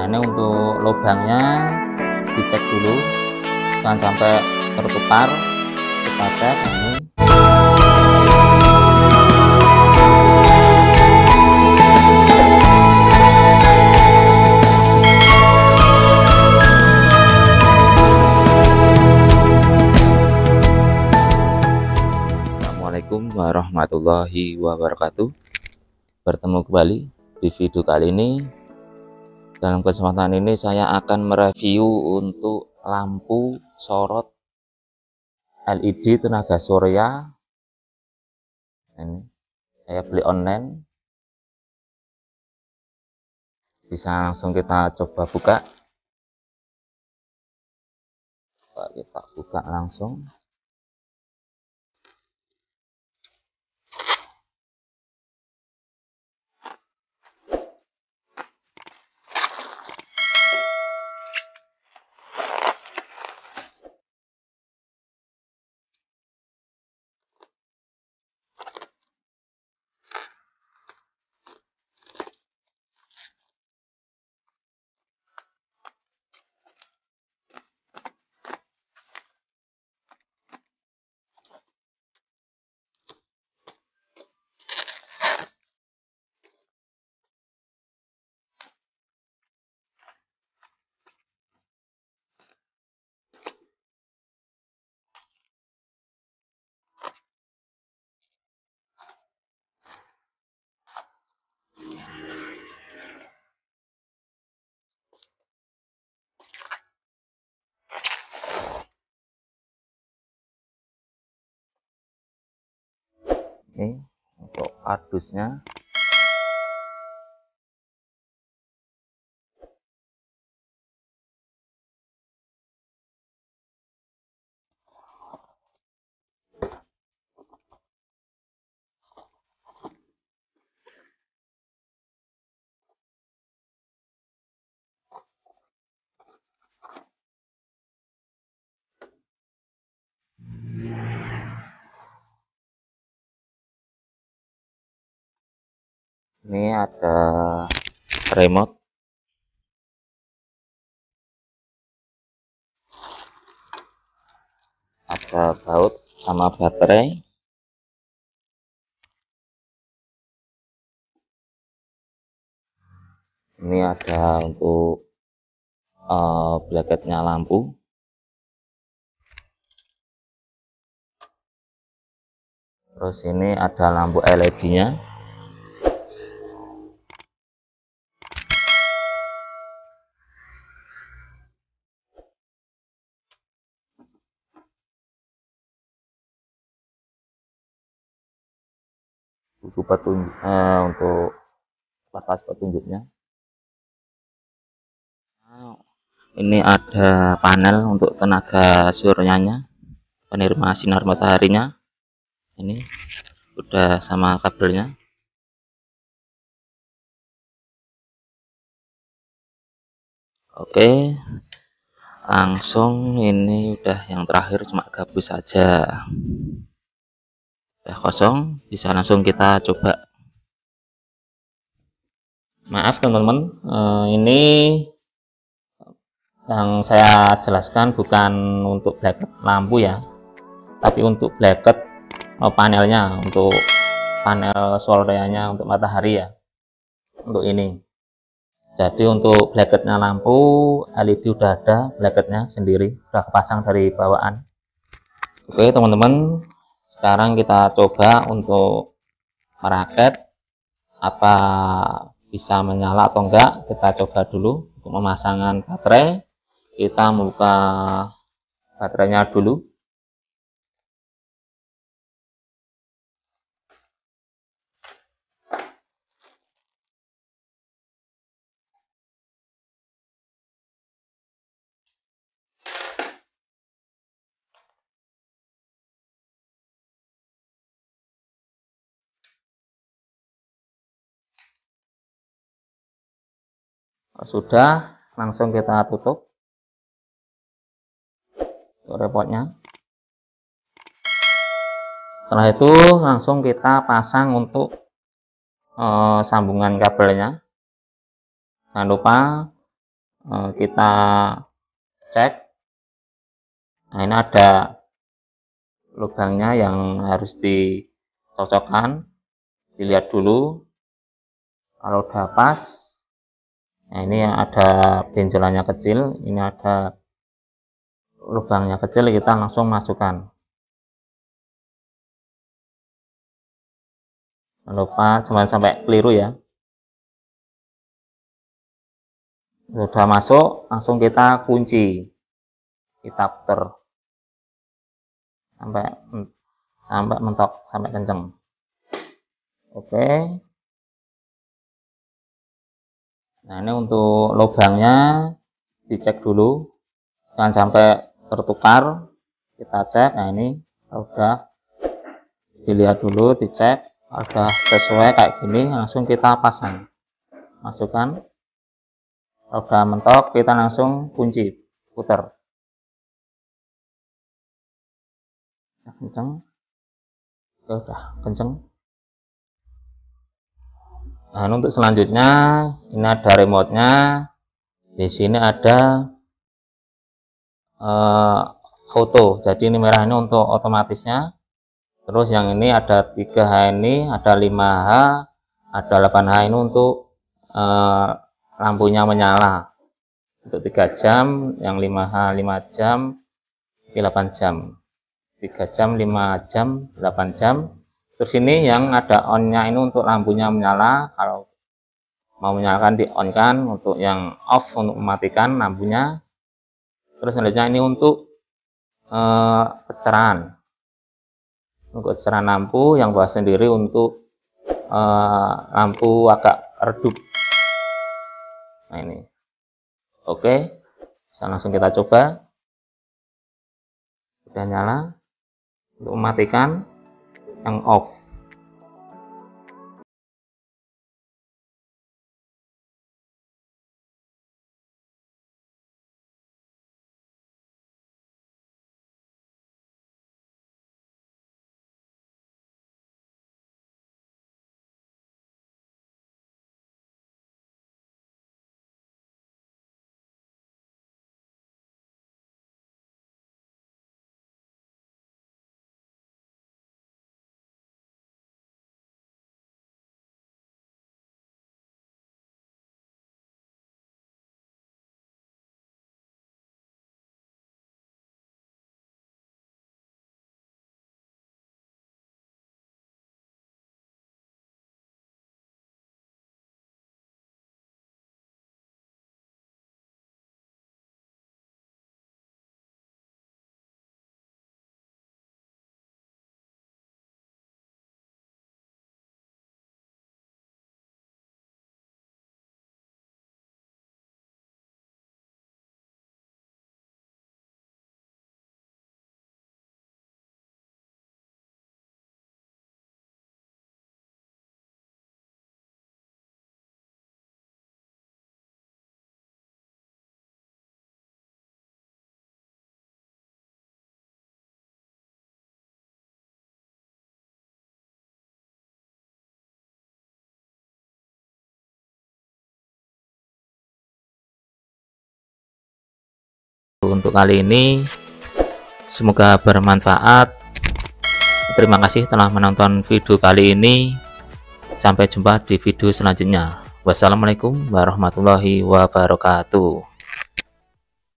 nah ini untuk lubangnya dicek dulu jangan sampai tertukar kepada ini Assalamualaikum warahmatullahi wabarakatuh Bertemu kembali di video kali ini dalam kesempatan ini saya akan mereview untuk lampu sorot LED tenaga surya. Ini saya beli online. Bisa langsung kita coba buka. kita buka langsung. ini untuk kardusnya ini ada remote ada baut sama baterai ini ada untuk uh, eh, blacketnya lampu terus ini ada lampu LED nya buku petunjuk eh, untuk kertas petunjuknya ini ada panel untuk tenaga suryanya penerima sinar mataharinya ini udah sama kabelnya oke langsung ini udah yang terakhir cuma gabus saja sudah kosong bisa langsung kita coba maaf teman-teman eh, ini yang saya jelaskan bukan untuk bracket lampu ya tapi untuk bracket eh, panelnya untuk panel solarnya untuk matahari ya untuk ini jadi untuk bracketnya lampu LED udah ada bracketnya sendiri sudah kepasang dari bawaan oke teman-teman sekarang kita coba untuk meraket apa bisa menyala atau enggak kita coba dulu untuk pemasangan baterai kita membuka baterainya dulu sudah langsung kita tutup untuk repotnya setelah itu langsung kita pasang untuk e, sambungan kabelnya jangan lupa e, kita cek nah ini ada lubangnya yang harus dicocokkan dilihat dulu kalau udah pas Nah, ini ada benjolannya kecil, ini ada lubangnya kecil, kita langsung masukkan. Jangan lupa, jangan sampai keliru ya. Sudah masuk, langsung kita kunci. Kita puter. Sampai sampai mentok, sampai kenceng. Oke. Okay nah ini untuk lubangnya dicek dulu jangan sampai tertukar kita cek nah ini sudah dilihat dulu dicek ada sesuai kayak gini langsung kita pasang masukkan roda mentok kita langsung kunci putar kenceng sudah kenceng nah, untuk selanjutnya ini ada remote nya di sini ada uh, eh, auto jadi ini merah ini untuk otomatisnya terus yang ini ada 3H ini ada 5H ada 8H ini untuk uh, lampunya menyala untuk 3 jam yang 5H 5 jam 8 jam 3 jam 5 jam 8 jam terus ini yang ada onnya ini untuk lampunya menyala kalau mau menyalakan di on kan untuk yang off untuk mematikan lampunya terus selanjutnya ini untuk eh, uh, untuk pencerahan lampu yang bawah sendiri untuk eh, lampu agak redup nah ini oke saya langsung kita coba sudah nyala untuk mematikan ang off. untuk kali ini semoga bermanfaat terima kasih telah menonton video kali ini sampai jumpa di video selanjutnya wassalamualaikum warahmatullahi wabarakatuh